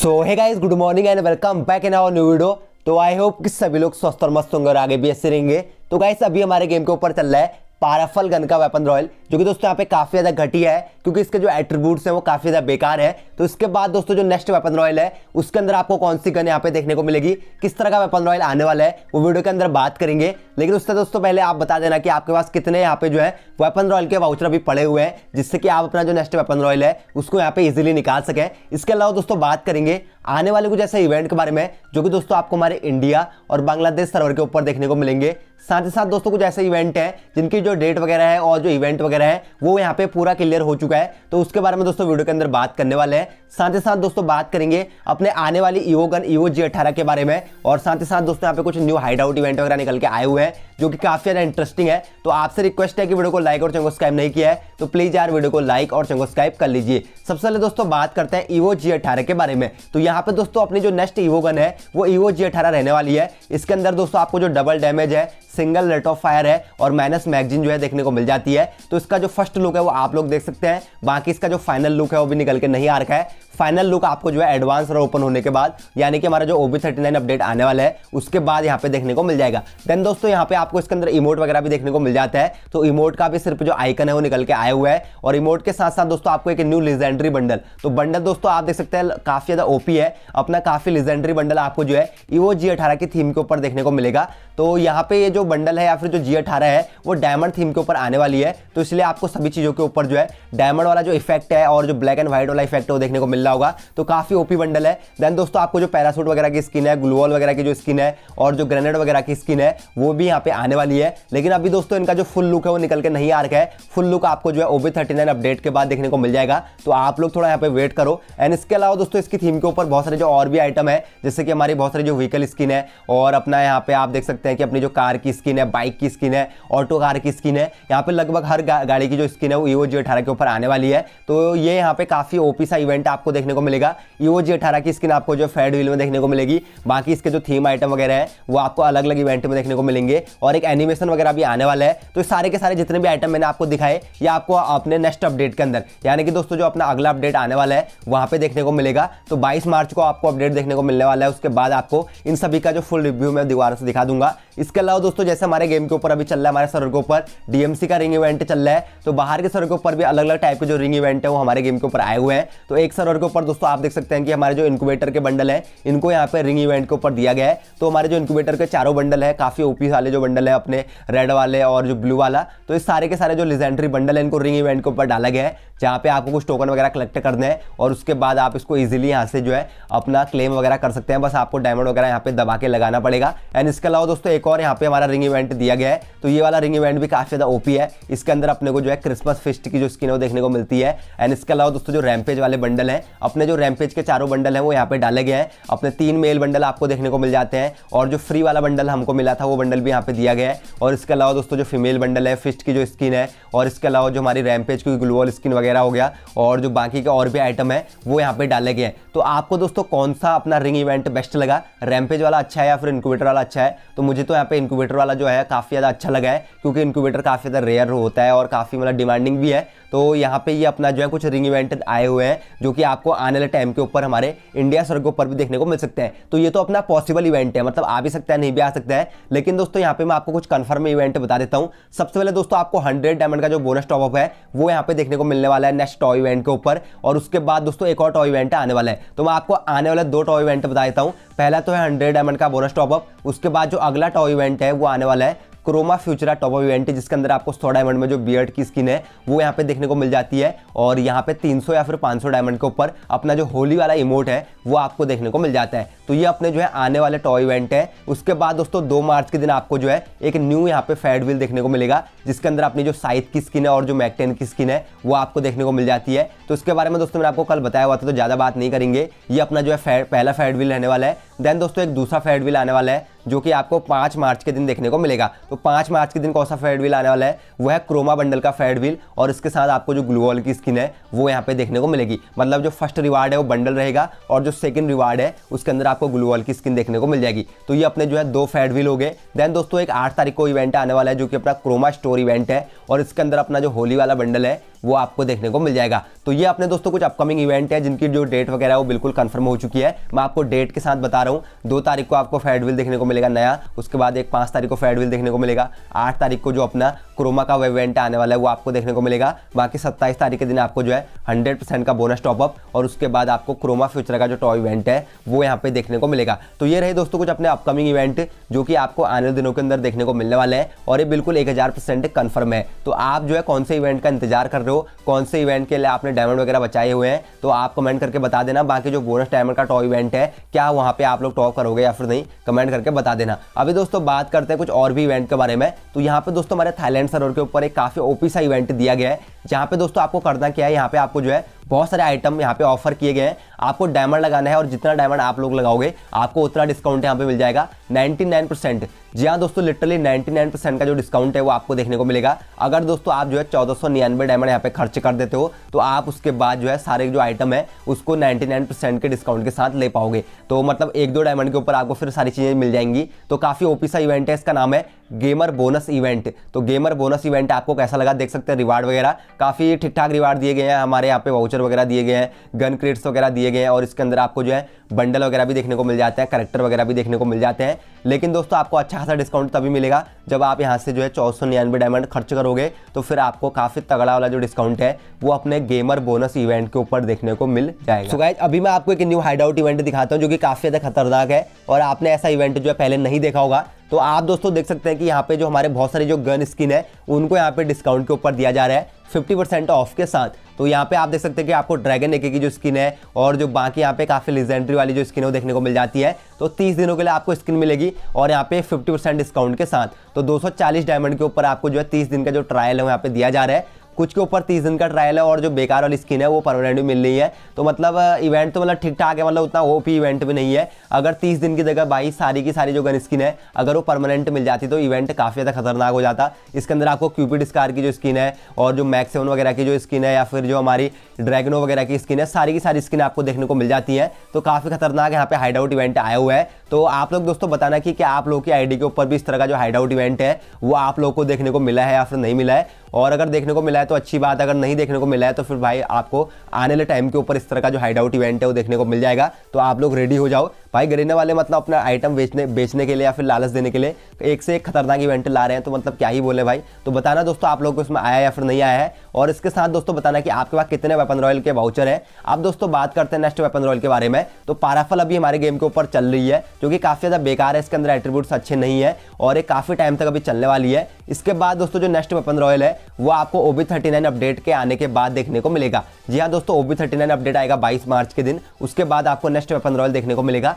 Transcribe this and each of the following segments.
so hi guys good morning and welcome back in our new video तो I hope कि सभी लोग स्वस्थ और मस्त होंगे और आगे भी ऐसे रहेंगे तो गाइस अभी हमारे गेम के ऊपर चल रहा है पाराफल गन का वेपन रॉयल जो कि दोस्तों यहाँ पे काफ़ी ज़्यादा घटिया है क्योंकि इसके जो एट्रीब्यूट्स हैं वो काफ़ी ज़्यादा बेकार है तो इसके बाद दोस्तों जो नेक्स्ट वेपन रॉयल है उसके अंदर आपको कौन सी गन यहाँ पे देखने को मिलेगी किस तरह का वेपन रॉयल आने वाला है वो वीडियो के अंदर बात करेंगे लेकिन उससे दोस्तों पहले आप बता देना कि आपके पास कितने यहाँ पे जो है वेपन रॉयल के वाउचर अभी पड़े हुए हैं जिससे कि आप अपना जो नेक्स्ट वेपन रॉयल है उसको यहाँ पे इजिली निकाल सकें इसके अलावा दोस्तों बात करेंगे आने वाले कुछ ऐसे इवेंट के बारे में जो कि दोस्तों आपको हमारे इंडिया और बांग्लादेश सर्वर के ऊपर देखने को मिलेंगे साथ ही साथ दोस्तों कुछ ऐसे इवेंट हैं जिनकी जो डेट वगैरह है और जो इवेंट वगैरह है वो यहाँ पे पूरा क्लियर हो चुका है तो उसके बारे में दोस्तों वीडियो के अंदर बात करने वाले हैं साथ ही साथ दोस्तों बात करेंगे अपने आने वाली ईवो गन ईवो जी अट्ठारह के बारे में और साथ ही साथ दोस्तों यहाँ पे कुछ न्यू हाइड आउट इवेंट वगैरह निकल के आए हुए हैं जो कि काफ़ी ज़्यादा इंटरेस्टिंग है तो आपसे रिक्वेस्ट है कि वीडियो को लाइक और चैनल को सब्सक्राइब नहीं किया है तो प्लीज़ यार वीडियो को लाइक और चैनल को सब्सक्राइब कर लीजिए सबसे पहले दोस्तों बात करते हैं ईवो जी के बारे में तो यहाँ पे दोस्तों अपनी जो नेक्स्ट ईवो गन है वो ईवो जी अठारह रहने वाली है इसके अंदर दोस्तों आपको जो डबल डैमेज है सिंगल रेट ऑफ फायर है और माइनस मैगजीन जो है देखने को मिल जाती है तो इसका जो फर्स्ट लुक है वो आप लोग देख सकते हैं बाकी इसका जो फाइनल लुक है वो भी निकल के नहीं आ रखा है फाइनल लुक आपको जो है एडवांस और ओपन होने के बाद यानी कि हमारा जो ओबी थर्टी नाइन अपडेट आने वाला है उसके बाद यहाँ पे देखने को मिल जाएगा देन दोस्तों यहाँ पे आपको इसके अंदर इमोट वगैरह भी देखने को मिल जाता है तो इमोट का भी सिर्फ जो आइकन है वो निकल के आया हुआ है और इमोट के साथ साथ दोस्तों आपको एक न्यू लिजेंड्री बंडल तो बंडल दोस्तों आप देख सकते हैं काफी ज्यादा ओपी है अपना काफी लिजेंड्री बंडल आपको जो है ईवो जी अठारह की थीम के ऊपर देखने को मिलेगा तो यहाँ पे ये जो बंडल है या फिर जो जी अठारह है वो डायमंड थीम के ऊपर आने वाली है तो इसलिए आपको सभी चीजों के ऊपर जो है डायमंड वाला जो इफेक्ट है और जो ब्लैक एंड व्हाइट वाला इफेक्ट है वो देखने को मिल रहा होगा तो काफ़ी ओपी बंडल है देन दोस्तों आपको जो पैरासूट वगैरह की स्किन है ग्लूवॉल वगैरह की जो स्किन है और जो ग्रेनेड वगैरह की स्किन है वो भी यहाँ पे आने वाली है लेकिन अभी दोस्तों इनका जो फुल लुक है वो निकल के नहीं आ रहा है फुल लुक आपको जो है ओबी थर्टी अपडेट के बाद देखने को मिल जाएगा तो आप लोग थोड़ा यहाँ पे वेट करो एंड इसके अलावा दोस्तों इसकी थीम के ऊपर बहुत सारे जो और भी आइटम है जैसे कि हमारी बहुत सारी जो व्हीकल स्किन है और अपना यहाँ पे आप देख सकते हैं कि अपनी जो कार की स्किन है बाइक की स्किन है ऑटो कार की स्किन है यहाँ पे लगभग हर गाड़ी की जो स्किन है वो ईओ e जी अठारह के ऊपर आने वाली है तो ये यहाँ पे काफ़ी ओपी सा इवेंट आपको देखने को मिलेगा ईओ जी अठारह की स्किन आपको जो फेड व्हील में देखने को मिलेगी बाकी इसके जो थीम आइटम वगैरह है वो आपको अलग अलग इवेंट में देखने को मिलेंगे और एक एनिमेशन वगैरह भी आने वाला है तो सारे के सारे जितने भी आइटम मैंने आपको दिखाए ये आपको अपने नेक्स्ट अपडेट के अंदर यानी कि दोस्तों जो अपना अगला अपडेट आने वाला है वहाँ पर देखने को मिलेगा तो बाईस मार्च को आपको अपडेट देखने को मिलने वाला है उसके बाद आपको इन सभी का जो फुल रिव्यू मैं दीवारों से दिखा दूंगा इसके अलावा दोस्तों जैसे हमारे गेम के ऊपर अभी चल रहा है हमारे सर्वर के ऊपर डीएमसी का रिंग इवेंट चल रहा है तो बाहर के सड़कों के ऊपर भी अलग अलग टाइप के जो रिंग इवेंट है वो हमारे गेम के ऊपर आए हुए हैं तो एक सर्वर के ऊपर दोस्तों आप देख सकते हैं कि हमारे जो इंक्यूबेटर के बंडल है इनको यहाँ पे रिंग इवेंट के ऊपर दिया गया है तो हमारे जो इंक्यूबेटर के चारों बंडल है काफ़ी ओपी वाले जो बंडल है अपने रेड वाले और जो ब्लू वाला तो इस सारे के सारे जो लिजेंड्री बंडल है इनको रिंग इवेंट के ऊपर डाला गया है जहाँ पे आपको कुछ टोकन वगैरह कलेक्ट करने हैं और उसके बाद आप इसको इजिली यहाँ से जो है अपना क्लेम वगैरह कर सकते हैं बस आपको डायमंड वगैरह यहाँ पे दबा के लगाना पड़ेगा एंड इसके अलावा दोस्तों एक एक और यहाँ पे हमारा रिंग इवेंट दिया गया है तो ये वाला रिंग इवेंट भी काफ़ी ज़्यादा ओपी है इसके अंदर अपने को जो है क्रिसमस फिस्ट की जो स्किन है वो देखने को मिलती है एंड इसके अलावा दोस्तों जो रैमपेज वाले बंडल हैं अपने जो रैमपेज के चारों बंडल हैं वो यहाँ पे डाले गए हैं अपने तीन मेल बंडल आपको देखने को मिल जाते हैं और जो फ्री वाला बंडल हमको मिला था वो बंडल भी यहाँ पे दिया गया है और इसके अलावा दोस्तों जो फीमेल बंडल है फिस्ट की जो स्किन है और इसके अलावा जो हमारी रैमपेज की ग्लोअल स्किन वगैरह हो गया और जो बाकी के और भी आइटम है वो यहाँ पे डाले गए हैं तो आपको दोस्तों कौन सा अपना रिंग इवेंट बेस्ट लगा रैम्पेज वाला अच्छा है या फिर इनक्यूबेटर वाला अच्छा है तो मुझे तो तो यहाँ पे इंक्यूबेटर वाला जो है काफ़ी ज़्यादा अच्छा लगा है क्योंकि इंक्यूबेटर काफ़ी ज़्यादा रेयर होता है और काफ़ी मतलब डिमांडिंग भी है तो यहाँ पे ये अपना जो है कुछ रिंग इवेंट आए हुए हैं जो कि आपको आने वाले टाइम के ऊपर हमारे इंडिया सर के ऊपर भी देखने को मिल सकते हैं तो ये तो अपना पॉसिबल इवेंट है मतलब आ भी सकता है नहीं भी आ सकता है लेकिन दोस्तों यहाँ पे मैं आपको कुछ कन्फर्म इवेंट बता देता हूँ सबसे पहले दोस्तों आपको हंड्रेड डायमंड का जो बोनस टॉपअप है वो यहाँ पे देखने को मिलने वाला है नेक्स्ट टॉय इवेंट के ऊपर और उसके बाद दोस्तों एक और टॉय इवेंट आने वाला है तो मैं आपको आने वाले दो टॉय इवेंट बता देता हूँ पहला तो है हंड्रेड डायमंड का बोनस टॉपअप उसके बाद जो अगला टॉय इवेंट है वो आने वाला है Chroma Futura top of event है जिसके अंदर आपको सौ डायमंड में जो बियर्ड की स्किन है वो यहाँ पे देखने को मिल जाती है और यहाँ पे 300 या फिर 500 डायमंड के ऊपर अपना जो होली वाला इमोट है वो आपको देखने को मिल जाता है तो ये अपने जो है आने वाले टॉप इवेंट है उसके बाद दोस्तों दो मार्च के दिन आपको जो है एक न्यू यहाँ पे फैड व्हील देखने को मिलेगा जिसके अंदर अपनी जो साइथ की स्किन है और जो मैकटेन की स्किन है वो आपको देखने को मिल जाती है तो उसके बारे में दोस्तों मैंने आपको कल बताया हुआ था तो ज़्यादा बात नहीं करेंगे ये अपना जो है पहला फैड व्हील रहने वाला है देन दोस्तों एक दूसरा फैड व्हील आने वाला है जो कि आपको पाँच मार्च के दिन देखने को मिलेगा तो पाँच मार्च के दिन कौन सा फेड व्हील आने वाला है वो है क्रोमा बंडल का फेड व्हील और इसके साथ आपको जो ग्लूवॉल की स्किन है वो यहाँ पे देखने को मिलेगी मतलब जो फर्स्ट रिवार्ड है वो बंडल रहेगा और जो सेकंड रिवार्ड है उसके अंदर आपको ग्लूवॉल की स्किन देखने को मिल जाएगी तो ये अपने जो है दो फेड व्हील हो गए देन दोस्तों एक आठ तारीख को इवेंट आने वाला है जो कि अपना क्रोमा स्टोर इवेंट है और इसके अंदर अपना जो होली वाला बंडल है वो आपको देखने को मिल जाएगा तो ये अपने दोस्तों कुछ अपकमिंग इवेंट है जिनकी जो डेट वगैरह वो बिल्कुल कंफर्म हो चुकी है मैं आपको डेट के साथ बता रहा हूँ दो तारीख को आपको फेडविल देखने को मिलेगा नया उसके बाद एक पाँच तारीख को फेडविल देखने को मिलेगा आठ तारीख को जो अपना क्रोमा का इवेंट आने वाला है वो आपको देखने को मिलेगा बाकी सत्ताईस तारीख के दिन आपको जो है हंड्रेड परसेंट का बोनस टॉपअप और उसके बाद आपको क्रोमा फ्यूचर का जो टॉय इवेंट है वो यहाँ पे देखने को मिलेगा तो ये रहे दोस्तों कुछ अपने अपकमिंग इवेंट जो कि आपको आने दिनों के अंदर देखने को मिलने वाले हैं और ये बिल्कुल एक हज़ार परसेंट कन्फर्म है तो आप जो है कौन से इवेंट का इंतजार कर रहे हो कौन से इवेंट के लिए आपने डायमंड वगैरह बचाए हुए हैं तो आप कमेंट करके बता देना बाकी जो बोनस डायमंड का टॉय इवेंट है क्या वहाँ पर आप लोग टॉप करोगे या फिर नहीं कमेंट करके बता देना अभी दोस्तों बात करते हैं कुछ और भी इवेंट के बारे में तो यहाँ पर दोस्तों हमारे थाईलैंड क्लाइंट सर्वर के ऊपर एक काफ़ी ओपी सा इवेंट दिया गया है जहां पे दोस्तों आपको करना क्या है यहाँ पे आपको जो है बहुत सारे आइटम यहाँ पे ऑफर किए गए हैं आपको डायमंड लगाना है और जितना डायमंड आप लोग लगाओगे आपको उतना डिस्काउंट यहाँ पे मिल जाएगा 99 परसेंट जी हाँ दोस्तों लिटरली 99 परसेंट का जो डिस्काउंट है वो आपको देखने को मिलेगा अगर दोस्तों आप जो है चौदह सौ निन्यानवे डायमंड यहाँ पे खर्च कर देते हो तो आप उसके बाद जो है सारे जो आइटम है उसको नाइन्टी परसेंट के डिस्काउंट के साथ ले पाओगे तो मतलब एक दो डायमंड के ऊपर आपको फिर सारी चीज़ें मिल जाएंगी तो काफ़ी ओपी सा इवेंट है इसका नाम है गेमर बोनस इवेंट तो गेमर बोनस इवेंट आपको कैसा लगा देख सकते हैं रिवार्ड वगैरह काफ़ी ठीक ठाक रिवार्ड दिए गए हैं हमारे यहाँ पे वाउचर वाउचर वगैरह दिए गए हैं गन क्रेट्स वगैरह दिए गए हैं और इसके अंदर आपको जो है बंडल वगैरह भी देखने को मिल जाते हैं करेक्टर वगैरह भी देखने को मिल जाते हैं लेकिन दोस्तों आपको अच्छा खासा डिस्काउंट तभी मिलेगा जब आप यहाँ से जो है चौदह सौ निन्यानवे डायमंड खर्च करोगे तो फिर आपको काफ़ी तगड़ा वाला जो डिस्काउंट है वो अपने गेमर बोनस इवेंट के ऊपर देखने को मिल जाएगा सो so अभी मैं आपको एक न्यू हाइड आउट इवेंट दिखाता हूँ जो कि काफ़ी ज़्यादा खतरनाक है और आपने ऐसा इवेंट जो है पहले नहीं देखा होगा तो आप दोस्तों देख सकते हैं कि यहाँ पे जो हमारे बहुत सारे जो गन स्किन है उनको यहाँ पे डिस्काउंट के ऊपर दिया जा रहा है 50 परसेंट ऑफ के साथ तो यहाँ पे आप देख सकते हैं कि आपको ड्रैगन एके की जो स्किन है और जो बाकी यहाँ पे काफ़ी लिजेंड्री वाली जो स्किन है वो देखने को मिल जाती है तो 30 दिनों के लिए आपको स्किन मिलेगी और यहाँ पे 50 परसेंट डिस्काउंट के साथ तो 240 डायमंड के ऊपर आपको जो है 30 दिन का जो ट्रायल है वहाँ पे दिया जा रहा है कुछ के ऊपर तीस दिन का ट्रायल है और जो बेकार वाली स्किन है वो परमानेंट भी मिल रही है तो मतलब इवेंट uh, तो मतलब ठीक ठाक है मतलब उतना भी इवेंट भी नहीं है अगर तीस दिन की जगह बाईस सारी की सारी जो गन स्किन है अगर वो परमानेंट मिल जाती तो इवेंट काफ़ी ज़्यादा खतरनाक हो जाता इसके अंदर आपको क्यूपिड स्कार की जो स्किन है और जो मैक्सेवन वगैरह की जो स्किन है या फिर जो हमारी ड्रैगनो वगैरह की स्किन है सारी की सारी स्किन आपको देखने को मिल जाती है तो काफ़ी खतरनाक यहाँ पे हाइड आउट इवेंट आया हुआ है तो आप लोग दोस्तों बताना कि आप लोगों की आई के ऊपर भी इस तरह का जो हाइड आउट इवेंट है वो आप लोग को देखने को मिला है या फिर नहीं मिला है और अगर देखने को मिला है तो अच्छी बात अगर नहीं देखने को मिला है तो फिर भाई आपको आने वाले टाइम के ऊपर इस तरह का जो हाइड आउट इवेंट है वो देखने को मिल जाएगा तो आप लोग रेडी हो जाओ भाई गरीने वाले मतलब अपना आइटम बेचने बेचने के लिए या फिर लालच देने के लिए एक से एक खतरनाक इवेंट ला रहे हैं तो मतलब क्या ही बोले भाई तो बताना दोस्तों आप लोगों को इसमें आया या फिर नहीं आया है और इसके साथ दोस्तों बताना कि आपके पास कितने वेपन रॉयल के वाउचर हैं आप दोस्तों बात करते हैं नेक्स्ट वेपन रॉयल के बारे में तो पाराफल अभी हमारे गेम के ऊपर चल रही है जो कि काफ़ी ज़्यादा बेकार है इसके अंदर एट्रीब्यूट्स अच्छे नहीं है और ये काफ़ी टाइम तक अभी चलने वाली है इसके बाद दोस्तों जो नेक्स्ट वेपन रॉयल है वो आपको O B thirty nine update के आने के बाद देखने को मिलेगा जी हाँ दोस्तों O B thirty nine update आएगा बाईस मार्च के दिन उसके बाद आपको नेक्स्ट वेपन रॉयल देखने को मिलेगा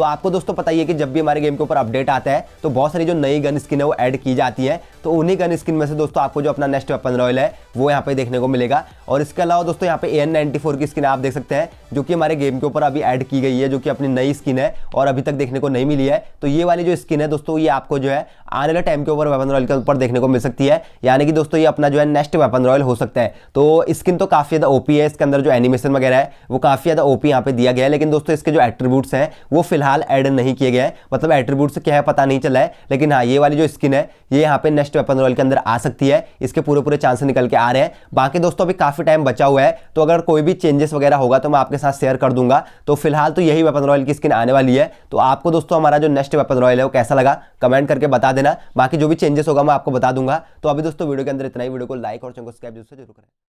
तो आपको दोस्तों पता ही है कि जब भी हमारे गेम के ऊपर अपडेट आता है तो बहुत सारी जो नई गन स्किन है वो ऐड की जाती है तो उन्हीं गन स्किन में से दोस्तों आपको जो अपना नेक्स्ट वेपन रॉयल है वो यहाँ पे देखने को मिलेगा और इसके अलावा दोस्तों यहाँ पे ए एन की स्किन आप देख सकते हैं जो कि हमारे गेम के ऊपर अभी ऐड की गई है जो कि अपनी नई स्किन है और अभी तक देखने को नहीं मिली है तो ये वाली जो स्किन है दोस्तों ये आपको जो है आने वाले टाइम के ऊपर वेपन रॉयल के ऊपर देखने को मिल सकती है यानी कि दोस्तों ये अपना जो है नेक्स्ट वेपन रॉयल हो सकता है तो स्किन तो काफ़ी ज़्यादा ओपी है इसके अंदर जो एनिमेशन वगैरह है वो काफ़ी ज़्यादा ओपी यहाँ पे दिया गया है लेकिन दोस्तों इसके जो एट्रीब्यूट्स हैं वो फिलहाल फिलहाल ऐड नहीं किए गए है मतलब एट्रीब्यूट से क्या है पता नहीं चला है लेकिन हाँ ये वाली जो स्किन है ये यहाँ पे नेक्स्ट वेपन रॉयल के अंदर आ सकती है इसके पूरे पूरे चांसेस निकल के आ रहे हैं बाकी दोस्तों अभी काफ़ी टाइम बचा हुआ है तो अगर कोई भी चेंजेस वगैरह होगा तो मैं आपके साथ शेयर कर दूंगा तो फिलहाल तो यही वेपन रॉयल की स्किन आने वाली है तो आपको दोस्तों हमारा जो नेक्स्ट वेपन रॉयल है वो कैसा लगा कमेंट करके बता देना बाकी जो भी चेंजेस होगा मैं आपको बता दूंगा तो अभी दोस्तों वीडियो के अंदर इतना ही वीडियो को लाइक और चैनल सब्सक्राइब जरूर करें